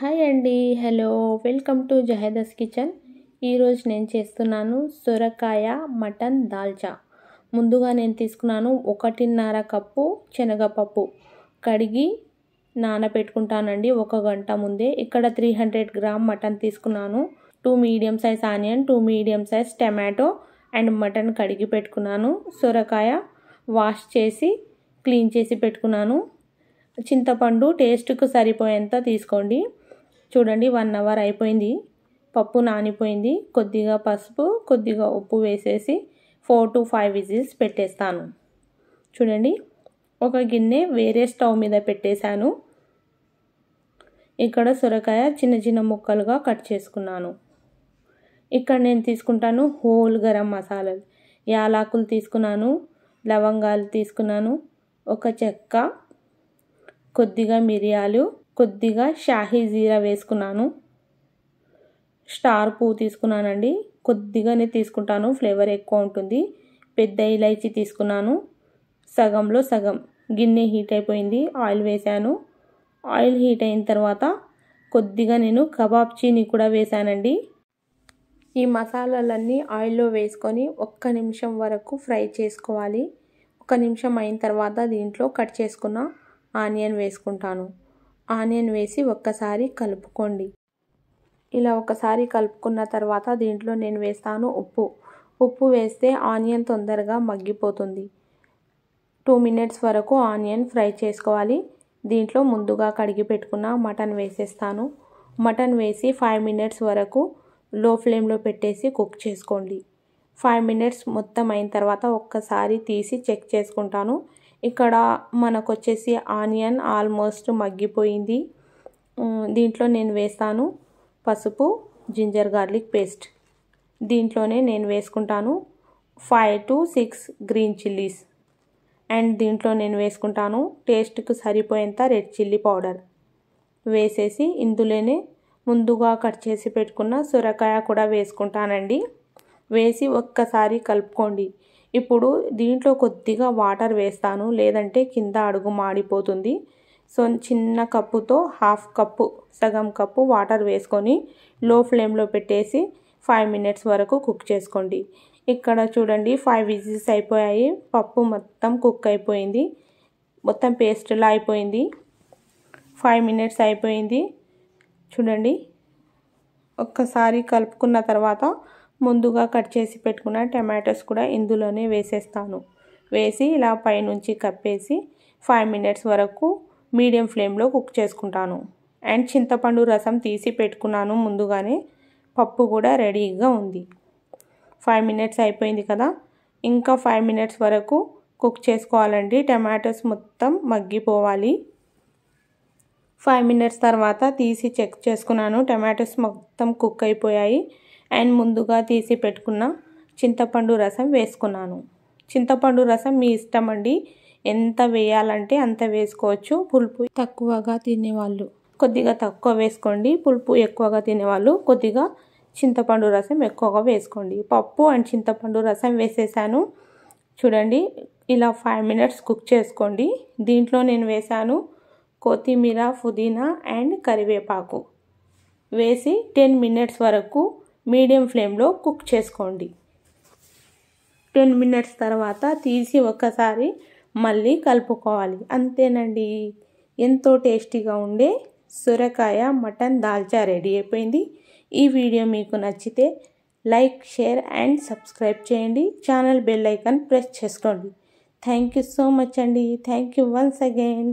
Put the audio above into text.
hi అండి hello welcome to Zaheda's kitchen ఈరోజు నేను చేస్తున్నాను సొరకాయ మటన్ దాల్చా ముందుగా నేను తీసుకున్నాను ఒకటిన్నర కప్పు శనగపప్పు కడిగి నానబెట్టుకుంటానండి ఒక గంట ముందే ఇక్కడ త్రీ హండ్రెడ్ గ్రామ్ మటన్ తీసుకున్నాను two medium size onion two medium size tomato and mutton కడిగి పెట్టుకున్నాను సొరకాయ వాష్ చేసి క్లీన్ చేసి పెట్టుకున్నాను చింతపండు టేస్ట్కు సరిపోయేంత తీసుకోండి చూడండి వన్ అవర్ అయిపోయింది పప్పు నానిపోయింది కొద్దిగా పసుపు కొద్దిగా ఉప్పు వేసేసి ఫోర్ టు ఫైవ్ విజిల్స్ పెట్టేస్తాను చూడండి ఒక గిన్నె వేరే స్టవ్ మీద పెట్టేశాను ఇక్కడ సొరకాయ చిన్న చిన్న ముక్కలుగా కట్ చేసుకున్నాను ఇక్కడ నేను తీసుకుంటాను హోల్ గరం మసాలాలు యాలాకులు తీసుకున్నాను లవంగాలు తీసుకున్నాను ఒక చెక్క కొద్దిగా మిరియాలు కొద్దిగా షాహీ జీరా వేసుకున్నాను స్టార్ పువ్వు తీసుకున్నానండి కొద్దిగానే తీసుకుంటాను ఫ్లేవర్ ఎక్కువ ఉంటుంది పెద్ద ఇలైచి తీసుకున్నాను సగంలో సగం గిన్నె హీట్ అయిపోయింది ఆయిల్ వేశాను ఆయిల్ హీట్ అయిన తర్వాత కొద్దిగా నేను కబాబ్ చీని కూడా వేశానండి ఈ మసాలాలన్నీ ఆయిల్లో వేసుకొని ఒక్క నిమిషం వరకు ఫ్రై చేసుకోవాలి ఒక నిమిషం అయిన తర్వాత దీంట్లో కట్ చేసుకున్న ఆనియన్ వేసుకుంటాను ఆనియన్ వేసి ఒక్కసారి కలుపుకోండి ఇలా ఒకసారి కలుపుకున్న తర్వాత దీంట్లో నేను వేస్తాను ఉప్పు ఉప్పు వేస్తే ఆనియన్ తొందరగా మగ్గిపోతుంది టూ మినిట్స్ వరకు ఆనియన్ ఫ్రై చేసుకోవాలి దీంట్లో ముందుగా కడిగి పెట్టుకున్న మటన్ వేసేస్తాను మటన్ వేసి ఫైవ్ మినిట్స్ వరకు లో ఫ్లేమ్లో పెట్టేసి కుక్ చేసుకోండి ఫైవ్ మినిట్స్ మొత్తం అయిన తర్వాత ఒక్కసారి తీసి చెక్ చేసుకుంటాను ఇక్కడ మనకు వచ్చేసి ఆనియన్ ఆల్మోస్ట్ మగ్గిపోయింది దీంట్లో నేను వేస్తాను పసుపు జింజర్ గార్లిక్ పేస్ట్ దీంట్లోనే నేను వేసుకుంటాను five to six green chillies and దీంట్లో నేను వేసుకుంటాను టేస్ట్కు సరిపోయేంత రెడ్ చిల్లీ పౌడర్ వేసేసి ఇందులోనే ముందుగా కట్ చేసి పెట్టుకున్న సొరకాయ కూడా వేసుకుంటానండి వేసి ఒక్కసారి కలుపుకోండి ఇప్పుడు దీంట్లో కొద్దిగా వాటర్ వేస్తాను లేదంటే కింద అడుగు మాడిపోతుంది సో చిన్న కప్పుతో హాఫ్ కప్పు సగం కప్పు వాటర్ వేసుకొని లో ఫ్లేమ్లో పెట్టేసి ఫైవ్ మినిట్స్ వరకు కుక్ చేసుకోండి ఇక్కడ చూడండి ఫైవ్ విజిల్స్ అయిపోయాయి పప్పు మొత్తం కుక్ అయిపోయింది మొత్తం పేస్ట్లా అయిపోయింది ఫైవ్ మినిట్స్ అయిపోయింది చూడండి ఒక్కసారి కలుపుకున్న తర్వాత ముందుగా కట్ చేసి పెట్టుకున్న టమాటోస్ కూడా ఇందులోనే వేసేస్తాను వేసి ఇలా పైనుంచి కప్పేసి ఫైవ్ మినిట్స్ వరకు మీడియం ఫ్లేమ్లో కుక్ చేసుకుంటాను అండ్ చింతపండు రసం తీసి పెట్టుకున్నాను ముందుగానే పప్పు కూడా రెడీగా ఉంది ఫైవ్ మినిట్స్ అయిపోయింది కదా ఇంకా ఫైవ్ మినిట్స్ వరకు కుక్ చేసుకోవాలండి టమాటోస్ మొత్తం మగ్గిపోవాలి ఫైవ్ మినిట్స్ తర్వాత తీసి చెక్ చేసుకున్నాను టమాటోస్ మొత్తం కుక్ అయిపోయాయి అండ్ ముందుగా తీసి పెట్టుకున్న చింతపండు రసం వేసుకున్నాను చింతపండు రసం మీ ఇష్టం అండి ఎంత వేయాలంటే అంత వేసుకోవచ్చు పులుపు తక్కువగా తినేవాళ్ళు కొద్దిగా తక్కువ వేసుకోండి పులుపు ఎక్కువగా తినేవాళ్ళు కొద్దిగా చింతపండు రసం ఎక్కువగా వేసుకోండి పప్పు అండ్ చింతపండు రసం వేసేసాను చూడండి ఇలా ఫైవ్ మినిట్స్ కుక్ చేసుకోండి దీంట్లో నేను వేశాను కొత్తిమీర పుదీనా అండ్ కరివేపాకు వేసి టెన్ మినిట్స్ వరకు మీడియం ఫ్లేమ్లో కుక్ చేసుకోండి టెన్ మినిట్స్ తర్వాత తీసి ఒక్కసారి మళ్ళీ కలుపుకోవాలి అంతేనండి ఎంతో టేస్టీగా ఉండే సొరకాయ మటన్ దాల్చా రెడీ అయిపోయింది ఈ వీడియో మీకు నచ్చితే లైక్ షేర్ అండ్ సబ్స్క్రైబ్ చేయండి ఛానల్ బెల్ ఐకాన్ ప్రెస్ చేసుకోండి థ్యాంక్ యూ సో మచ్ అండి థ్యాంక్ యూ వన్స్ అగైన్